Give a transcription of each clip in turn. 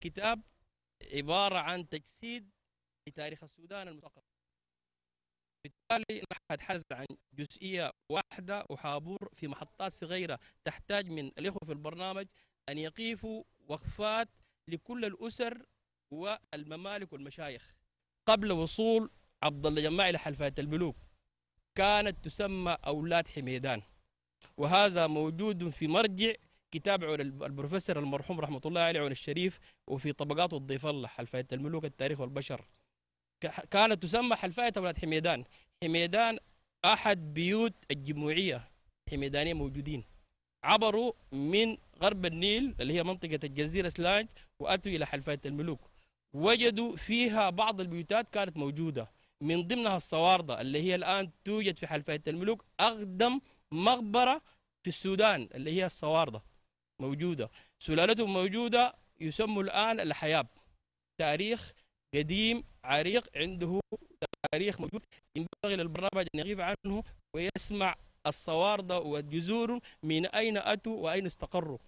كتاب عبارة عن تجسيد لتاريخ السودان المستقر بالتالي نحن نتحدث عن جزئية واحدة وحابور في محطات صغيرة تحتاج من الإخوة في البرنامج أن يقيفوا وقفات لكل الأسر والممالك والمشايخ قبل وصول عبد الله جماعي لحلفاء البلوك كانت تسمى أولاد حميدان وهذا موجود في مرجع كتابه البروفيسور المرحوم رحمه الله عليه عون الشريف وفي طبقاته الضيف الله حلفيه الملوك التاريخ والبشر كانت تسمى حلفيه اولاد حميدان حميدان احد بيوت الجموعية حميدانيه موجودين عبروا من غرب النيل اللي هي منطقه الجزيره سلانج واتوا الى حلفيه الملوك وجدوا فيها بعض البيوتات كانت موجوده من ضمنها الصوارده اللي هي الان توجد في حلفيه الملوك اقدم مقبره في السودان اللي هي الصوارده موجودة سلالتهم موجودة يسموا الآن الحياب تاريخ قديم عريق عنده تاريخ موجود ينبغي للبرنامج أن يغيب عنه ويسمع الصواردة والجزور من أين أتوا وأين استقروا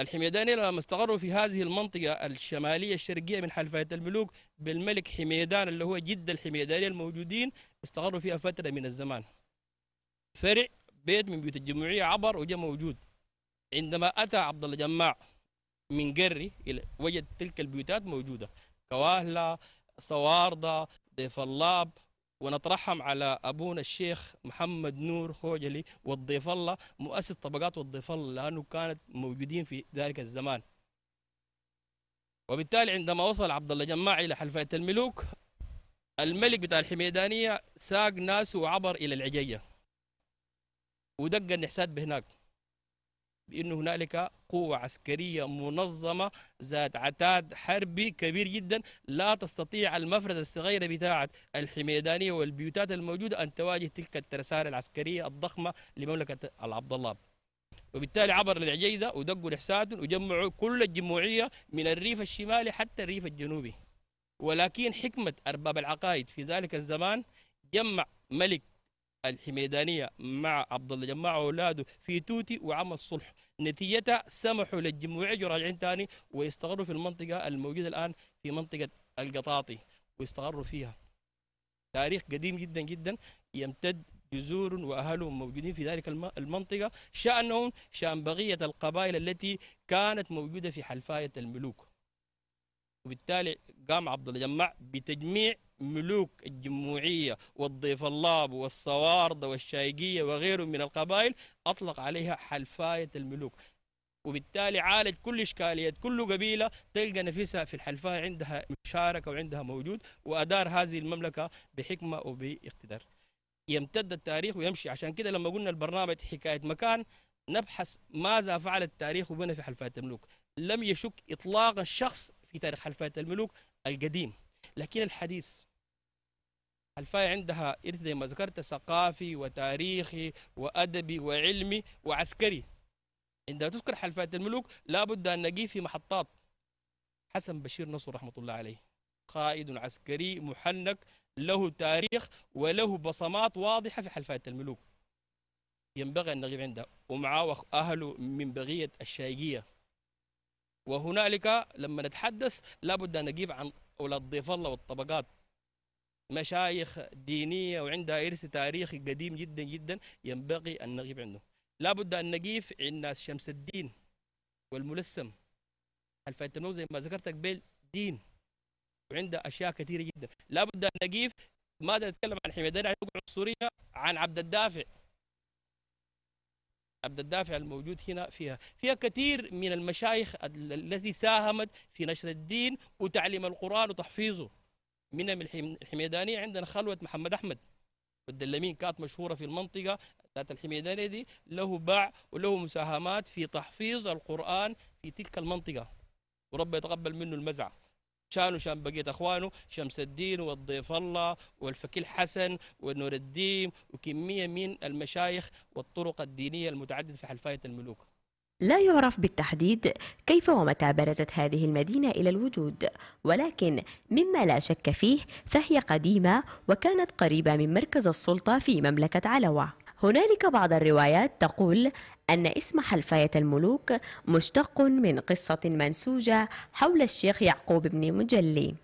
الحميدانيين لما استقروا في هذه المنطقة الشمالية الشرقية من حلفية الملوك بالملك حميدان اللي هو جد الحميداني الموجودين استقروا فيها فترة من الزمان فرع بيت من بيوت الجمعية عبر وجاء موجود عندما أتى عبد الله جماع من قري وجد تلك البيوتات موجودة كواهلة صواردة ضيف اللاب ونترحم على أبونا الشيخ محمد نور خوجلي والضيف الله مؤسس طبقات والضيف الله لأنه كانت موجودين في ذلك الزمان وبالتالي عندما وصل عبد الله جماع إلى حلفية الملوك الملك بتاع الحميدانية ساق ناسه وعبر إلى العجية ودق النحسات بهناك بأن هنالك قوة عسكرية منظمة ذات عتاد حربي كبير جدا لا تستطيع المفردة الصغيرة بتاعة الحميدانية والبيوتات الموجودة أن تواجه تلك الترسانة العسكرية الضخمة لمملكة العبد الله وبالتالي عبر العجيدة ودقوا لحساتهم وجمعوا كل الجموعية من الريف الشمالي حتى الريف الجنوبي ولكن حكمة أرباب العقائد في ذلك الزمان جمع ملك الحميدانية مع عبد الله جمع أولاده في توتي وعمل صلح نتيجتها سمحوا للجمعية يراجعين ثاني ويستقروا في المنطقة الموجودة الآن في منطقة القطاطي ويستقروا فيها تاريخ قديم جدا جدا يمتد جزور وأهلهم موجودين في ذلك المنطقة شأنهم شأن بقية القبائل التي كانت موجودة في حلفاية الملوك وبالتالي قام عبد الله جمع بتجميع ملوك الجموعية والضيف اللاب والصواردة والشايقية وغيره من القبائل أطلق عليها حلفاية الملوك وبالتالي عالج كل إشكالية كل قبيلة تلقى نفسها في الحلفاية عندها مشاركة وعندها موجود وأدار هذه المملكة بحكمة وباقتدار يمتد التاريخ ويمشي عشان كده لما قلنا البرنامج حكاية مكان نبحث ماذا فعل التاريخ وبنى في حلفاية الملوك لم يشك إطلاق الشخص في تاريخ حلفاية الملوك القديم لكن الحديث الفاي عندها إرث زي ما ذكرت ثقافي وتاريخي وأدبي وعلمي وعسكري عندما تذكر حلفات الملوك لابد أن نجي في محطات حسن بشير نصر رحمة الله عليه قائد عسكري محنك له تاريخ وله بصمات واضحة في حلفات الملوك ينبغي أن نغيب عنده ومعاه أهله من بغية الشايقية وهنالك لما نتحدث لابد أن نجيب عن أولاد ضيف الله والطبقات مشايخ دينية وعندها إرث تاريخي قديم جدا جدا ينبغي أن نغيب عنه لابد أن نقيف عند شمس الدين والملسم الفيتنو زي ما ذكرتك بيل دين وعنده أشياء كثيرة جدا لابد أن نقيف ماذا نتكلم عن حميدان عن عن عبد الدافع عبد الدافع الموجود هنا فيها فيها كثير من المشايخ التي ساهمت في نشر الدين وتعليم القرآن وتحفيظه من الحميدانية عندنا خلوة محمد أحمد والدلمين كانت مشهورة في المنطقة ذات الحميدانية دي له باع وله مساهمات في تحفيظ القرآن في تلك المنطقة وربي يتقبل منه المزعة شانه شان بقية أخوانه شمس الدين والضيف الله والفكي الحسن ونور الدين وكمية من المشايخ والطرق الدينية المتعددة في حلفاية الملوك لا يعرف بالتحديد كيف ومتى برزت هذه المدينة إلى الوجود ولكن مما لا شك فيه فهي قديمة وكانت قريبة من مركز السلطة في مملكة علوة هنالك بعض الروايات تقول أن اسم حلفاية الملوك مشتق من قصة منسوجة حول الشيخ يعقوب بن مجلي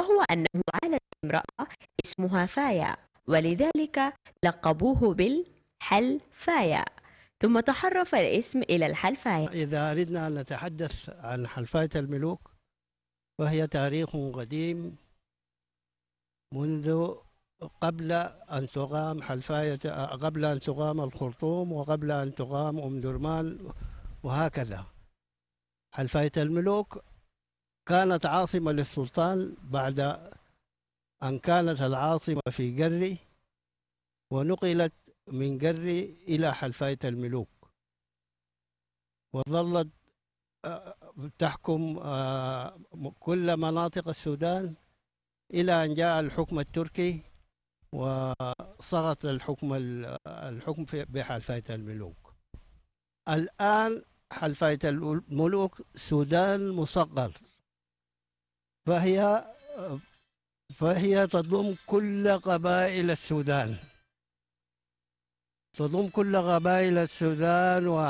وهو أنه عالج امرأة اسمها فايا ولذلك لقبوه بالحلفاية ثم تحرف الاسم إلى الحلفاية إذا أردنا أن نتحدث عن حلفاية الملوك وهي تاريخ قديم منذ قبل أن تقام حلفاية قبل أن تقام الخرطوم وقبل أن تقام أم درمان وهكذا حلفاية الملوك كانت عاصمة للسلطان بعد أن كانت العاصمة في جري ونقلت من جري إلى حلفاية الملوك وظلت آه، تحكم آه، كل مناطق السودان إلى أن جاء الحكم التركي وسقط الحكم الحكم بحلفاية الملوك الآن حلفاية الملوك سودان مصغر فهي فهي تضم كل قبائل السودان تضم كل قبائل السودان و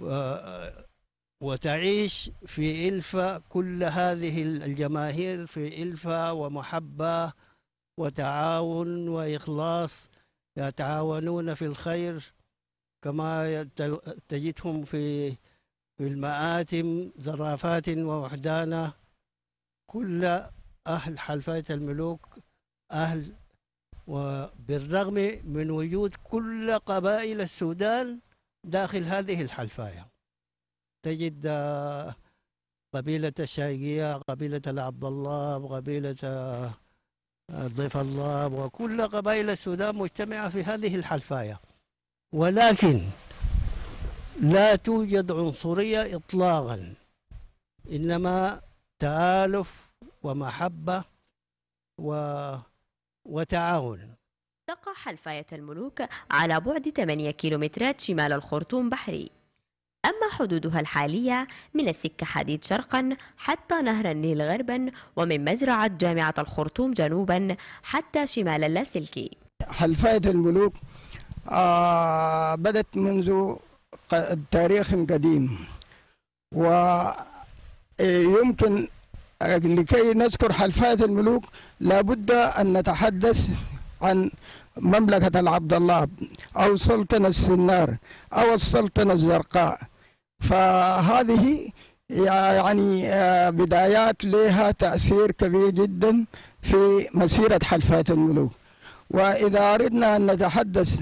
و... وتعيش في إلفة كل هذه الجماهير في إلفة ومحبة وتعاون وإخلاص يتعاونون في الخير كما تجدهم في في المآتم زرافات ووحدانة كل أهل حلفاية الملوك أهل وبالرغم من وجود كل قبائل السودان داخل هذه الحلفاية تجد آه، قبيلة الشايقية قبيلة العبد الله قبيلة آه، آه، ضيف الله وكل قبائل السودان مجتمعة في هذه الحلفاية ولكن لا توجد عنصرية إطلاقا إنما تآلف ومحبة و وتعاون تقع حلفاية الملوك على بعد 8 كيلومترات شمال الخرطوم بحري أما حدودها الحالية من السكة حديد شرقا حتى نهر النيل غربا ومن مزرعة جامعة الخرطوم جنوبا حتى شمال اللاسلكي حلفاية الملوك آه، بدت منذ تاريخ قديم ويمكن آه، لكي نذكر حلفات الملوك لابد أن نتحدث عن مملكة العبد الله أو سلطنة السنار أو السلطنة الزرقاء فهذه يعني آه، بدايات لها تأثير كبير جدا في مسيرة حلفات الملوك وإذا أردنا أن نتحدث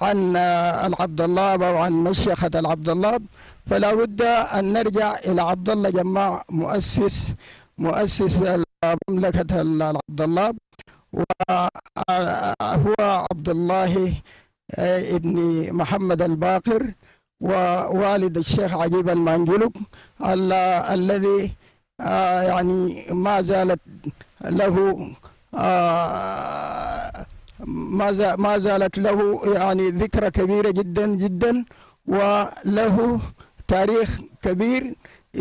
عن آه، العبد الله أو عن مشيخة العبد الله فلا بد أن نرجع إلى عبد الله جماع مؤسس مؤسس مملكة عبد الله وهو عبد الله ابن محمد الباقر ووالد الشيخ عجيب المنجلوب الذي آه، يعني ما زالت له آه، ما ما زالت له يعني ذكرى كبيرة جدا جدا وله تاريخ كبير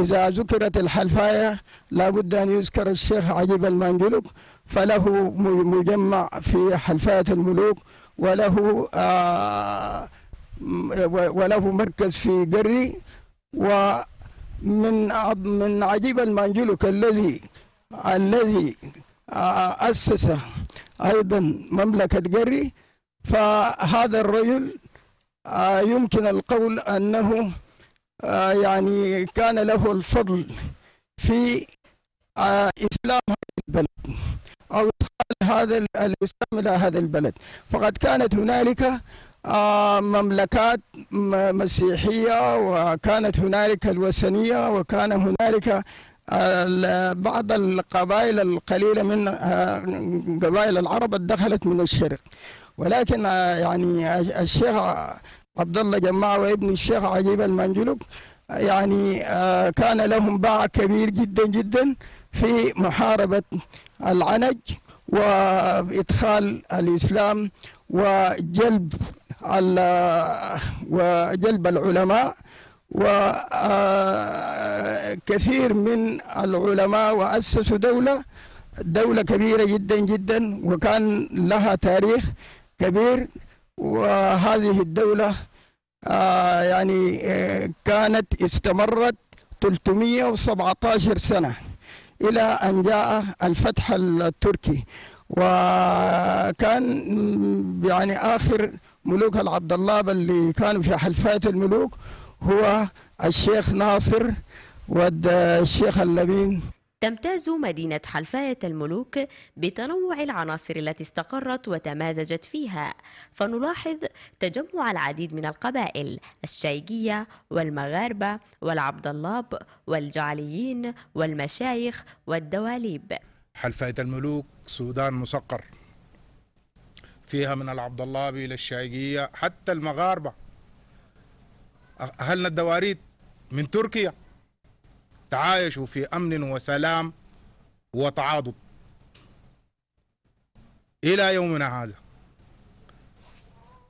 إذا ذكرت الحلفاية لابد أن يذكر الشيخ عجيب المنجلوك فله مجمع في حلفاية الملوك وله آه وله مركز في قري ومن من عجيب المنجلوك الذي الذي آه، أسس أيضا مملكة قري فهذا الرجل آه، يمكن القول أنه آه، يعني كان له الفضل في آه، إسلام هذا البلد أو إدخال هذا الإسلام إلى هذا البلد فقد كانت هنالك آه، مملكات مسيحية وكانت هنالك الوثنية وكان هنالك بعض القبائل القليلة من قبائل العرب دخلت من الشرق ولكن يعني الشيخ عبد الله جماعه وابن الشيخ عجيب المنجلوب يعني آه، كان لهم باع كبير جدا جدا في محاربه العنج وادخال الاسلام وجلب وجلب العلماء وكثير آه، من العلماء وأسسوا دولة دولة كبيرة جدا جدا وكان لها تاريخ كبير وهذه الدولة آه، يعني آه، كانت استمرت 317 سنة إلى أن جاء الفتح التركي وكان يعني آخر ملوك العبد الله اللي كانوا في حلفات الملوك هو الشيخ ناصر والشيخ اللبين تمتاز مدينة حلفاية الملوك بتنوع العناصر التي استقرت وتمازجت فيها فنلاحظ تجمع العديد من القبائل الشيقية والمغاربة والعبداللاب والجعليين والمشايخ والدواليب حلفاية الملوك سودان مسقر فيها من العبداللابي إلى الشايقية حتى المغاربة أهلنا الدواريد من تركيا تعايشوا في أمن وسلام وتعاضد إلى يومنا هذا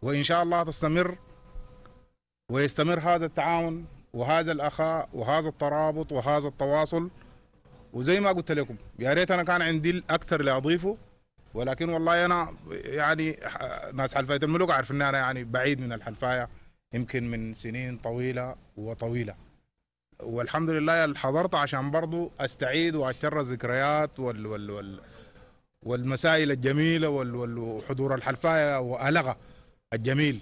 وإن شاء الله تستمر ويستمر هذا التعاون وهذا الأخاء وهذا الترابط وهذا التواصل وزي ما قلت لكم يا ريت أنا كان عندي أكثر لأضيفه ولكن والله أنا يعني ناس حلفاية الملوك عارف أن أنا يعني بعيد من الحلفاية يمكن من سنين طويلة وطويلة والحمد لله حضرت عشان برضو استعيد واتشرى الذكريات وال وال وال والمسائل الجميله وال وحضور الحلفايه والغه الجميل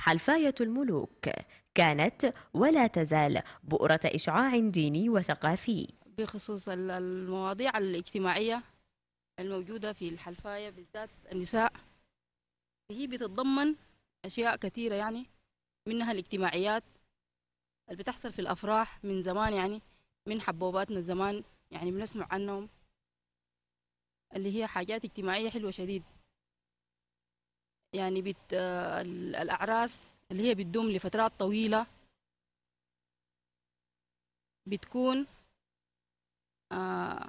حلفايه الملوك كانت ولا تزال بؤره اشعاع ديني وثقافي بخصوص المواضيع الاجتماعيه الموجوده في الحلفايه بالذات النساء هي بتتضمن اشياء كثيره يعني منها الاجتماعيات اللي بتحصل في الافراح من زمان يعني من حبوباتنا زمان يعني بنسمع عنهم اللي هي حاجات اجتماعية حلوة شديد يعني بت... الأعراس اللي هي بتدوم لفترات طويلة بتكون آه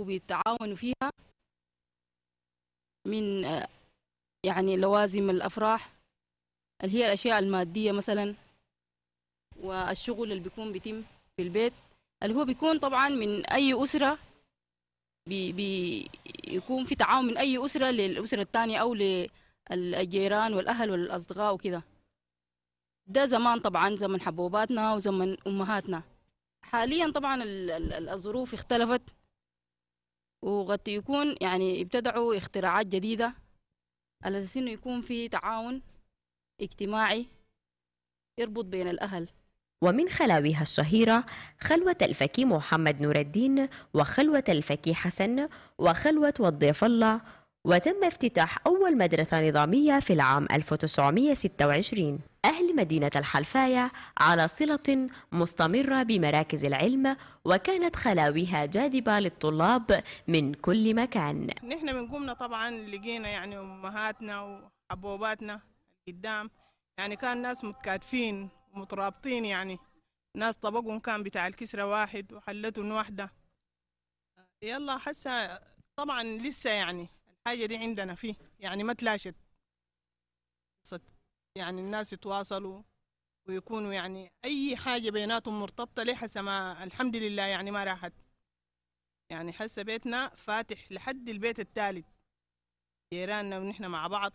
وبيتعاونوا فيها من آه، يعني لوازم الأفراح اللي هي الأشياء المادية مثلا والشغل اللي بيكون بيتم في البيت اللي هو بيكون طبعا من أي أسرة بي بيكون في تعاون من أي أسرة للأسرة الثانية أو للجيران والأهل والأصدقاء وكده ده زمان طبعا زمن حبوباتنا وزمن أمهاتنا حاليا طبعا الظروف اختلفت وقد يكون يعني ابتدعوا اختراعات جديدة على أساس إنه يكون في تعاون اجتماعي يربط بين الأهل ومن خلاويها الشهيرة خلوة الفكي محمد نور الدين وخلوة الفكي حسن وخلوة والضيف الله وتم افتتاح أول مدرسة نظامية في العام 1926 أهل مدينة الحلفاية على صلة مستمرة بمراكز العلم وكانت خلاويها جاذبة للطلاب من كل مكان نحن من قمنا طبعا لقينا يعني أمهاتنا وحبوباتنا قدام يعني كان ناس متكاتفين ومترابطين يعني ناس طبقهم كان بتاع الكسرة واحد وحلتهم واحدة يلا حسا طبعا لسه يعني الحاجة دي عندنا فيه يعني ما تلاشت يعني الناس يتواصلوا ويكونوا يعني أي حاجة بيناتهم مرتبطة ليه حسا ما الحمد لله يعني ما راحت يعني حسا بيتنا فاتح لحد البيت الثالث جيراننا ونحن مع بعض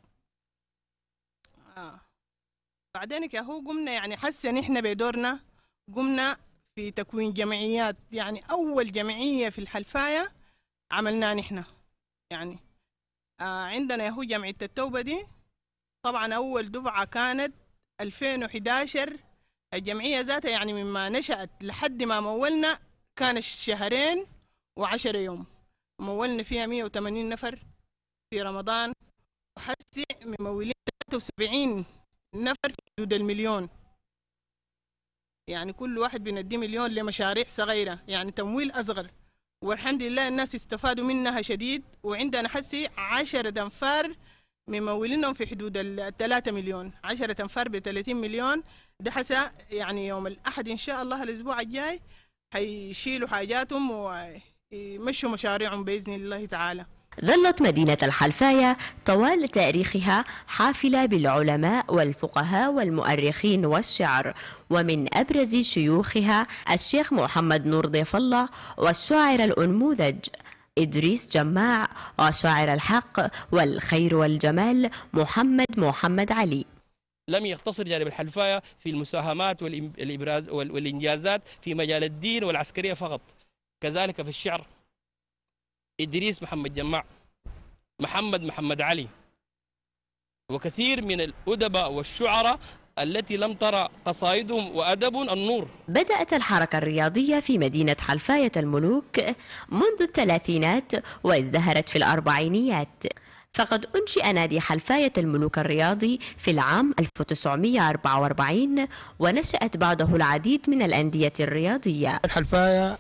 آه. بعدين هو قمنا يعني حسن يعني احنا بدورنا قمنا في تكوين جمعيات يعني اول جمعيه في الحلفايه عملناه نحن يعني آه عندنا هو جمعيه التوبه دي طبعا اول دفعه كانت 2011 الجمعيه ذاتها يعني مما نشات لحد ما مولنا كان شهرين وعشرة يوم مولنا فيها 180 نفر في رمضان وحسي ممولين 76 نفر في حدود المليون يعني كل واحد بندي مليون لمشاريع صغيرة يعني تمويل أصغر والحمد لله الناس استفادوا منها شديد وعندنا حسي عشرة أنفار ممولينهم في حدود الثلاثة مليون عشرة أنفار بثلاثين مليون ده حسا يعني يوم الأحد إن شاء الله الأسبوع الجاي حيشيلوا حاجاتهم ويمشوا مشاريعهم بإذن الله تعالى ظلت مدينة الحلفاية طوال تاريخها حافلة بالعلماء والفقهاء والمؤرخين والشعر ومن أبرز شيوخها الشيخ محمد نور ضيف الله والشاعر الأنموذج إدريس جماع وشاعر الحق والخير والجمال محمد محمد علي لم يقتصر جانب الحلفاية في المساهمات والإبراز والإنجازات في مجال الدين والعسكرية فقط كذلك في الشعر إدريس محمد جماع محمد محمد علي وكثير من الأدباء والشعراء التي لم ترى قصائدهم وأدب النور بدأت الحركة الرياضية في مدينة حلفاية الملوك منذ الثلاثينات وازدهرت في الأربعينيات فقد أنشئ نادي حلفاية الملوك الرياضي في العام 1944 ونشأت بعده العديد من الأندية الرياضية الحلفاية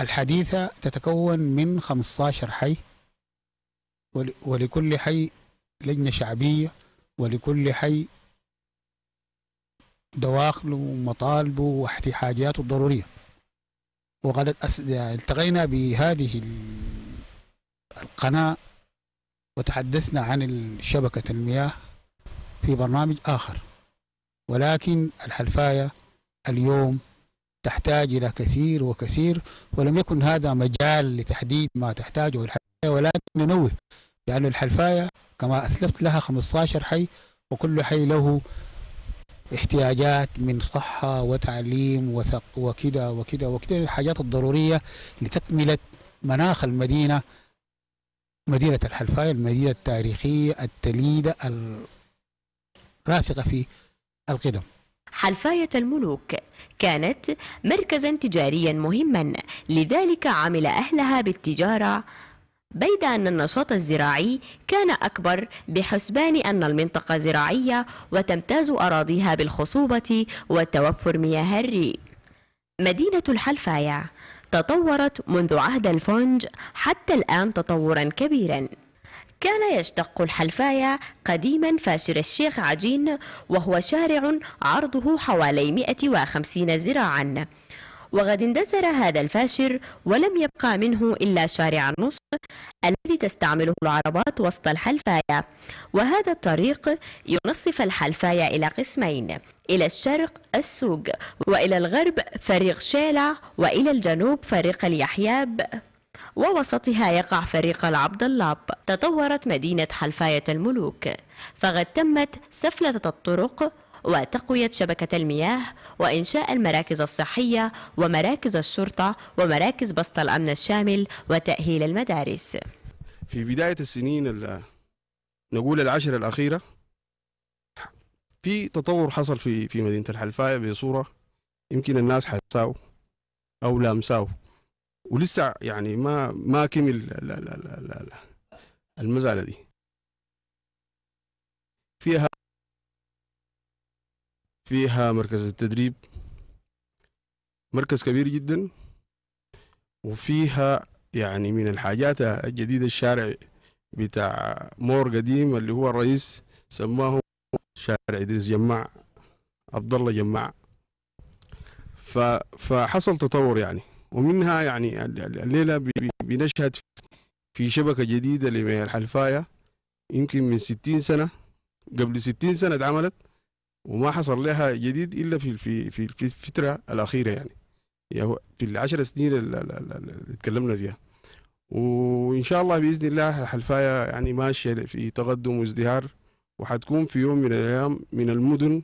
الحديثة تتكون من 15 حي ولكل حي لجنة شعبية ولكل حي دواخله ومطالبه واحتياجاته الضرورية وقد التقينا بهذه القناة وتحدثنا عن شبكة المياه في برنامج آخر ولكن الحلفاية اليوم تحتاج إلى كثير وكثير ولم يكن هذا مجال لتحديد ما تحتاجه الحلفاية ولكن ننوه لأن الحلفاية كما أثلفت لها 15 حي وكل حي له احتياجات من صحة وتعليم وكده وكده وكده الحاجات الضرورية لتكملة مناخ المدينة مدينة الحلفاية المدينة التاريخية التليدة الراسخة في القدم حلفاية الملوك كانت مركزا تجاريا مهما لذلك عمل أهلها بالتجارة بيد أن النشاط الزراعي كان أكبر بحسبان أن المنطقة زراعية وتمتاز أراضيها بالخصوبة وتوفر مياه الري مدينة الحلفاية تطورت منذ عهد الفونج حتى الآن تطورا كبيرا كان يشتق الحلفاية قديما فاشر الشيخ عجين وهو شارع عرضه حوالي 150 ذراعا وقد اندثر هذا الفاشر ولم يبقى منه إلا شارع النص الذي تستعمله العربات وسط الحلفاية وهذا الطريق ينصف الحلفاية إلى قسمين إلى الشرق السوق وإلى الغرب فريق شيلة وإلى الجنوب فريق اليحياب ووسطها يقع فريق العبد اللاب تطورت مدينة حلفاية الملوك فقد تمت سفلتة الطرق وتقوية شبكة المياه وإنشاء المراكز الصحية ومراكز الشرطة ومراكز بسط الأمن الشامل وتأهيل المدارس في بداية السنين نقول العشر الأخيرة في تطور حصل في في مدينة الحلفاية بصورة يمكن الناس حساو أو لامساو ولسه يعني ما ما كمل لا لا لا لا لا المزالة دي فيها فيها مركز التدريب مركز كبير جدا وفيها يعني من الحاجات الجديدة الشارع بتاع مور قديم اللي هو الرئيس سماه شارع إدريس جماع عبد الله جماع فحصل تطور يعني ومنها يعني الليله بنشهد في شبكه جديده لمياه الحلفايه يمكن من 60 سنه قبل 60 سنه اتعملت وما حصل لها جديد الا في في في, الفتره الاخيره يعني في العشر سنين اللي اتكلمنا فيها وان شاء الله باذن الله الحلفايه يعني ماشيه في تقدم وازدهار وحتكون في يوم من الايام من المدن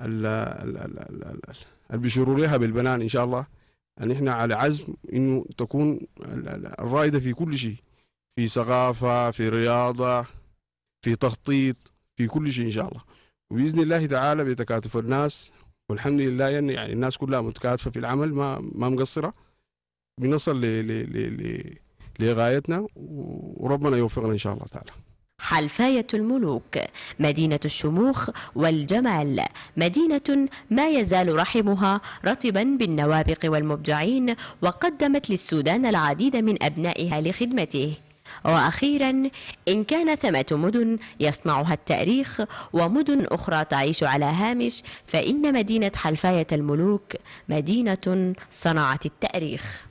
اللي بيشروا لها بالبنان ان شاء الله ان يعني احنا على عزم انه تكون الرائده في كل شيء في ثقافه في رياضه في تخطيط في كل شيء ان شاء الله وباذن الله تعالى بتكاتف الناس والحمد لله يعني, يعني الناس كلها متكاتفه في العمل ما ما مقصره بنصل لغايتنا وربنا يوفقنا ان شاء الله تعالى حلفاية الملوك مدينة الشموخ والجمال مدينة ما يزال رحمها رطبا بالنوابق والمبدعين وقدمت للسودان العديد من أبنائها لخدمته وأخيرا إن كان ثمة مدن يصنعها التاريخ ومدن أخرى تعيش على هامش فإن مدينة حلفاية الملوك مدينة صنعت التاريخ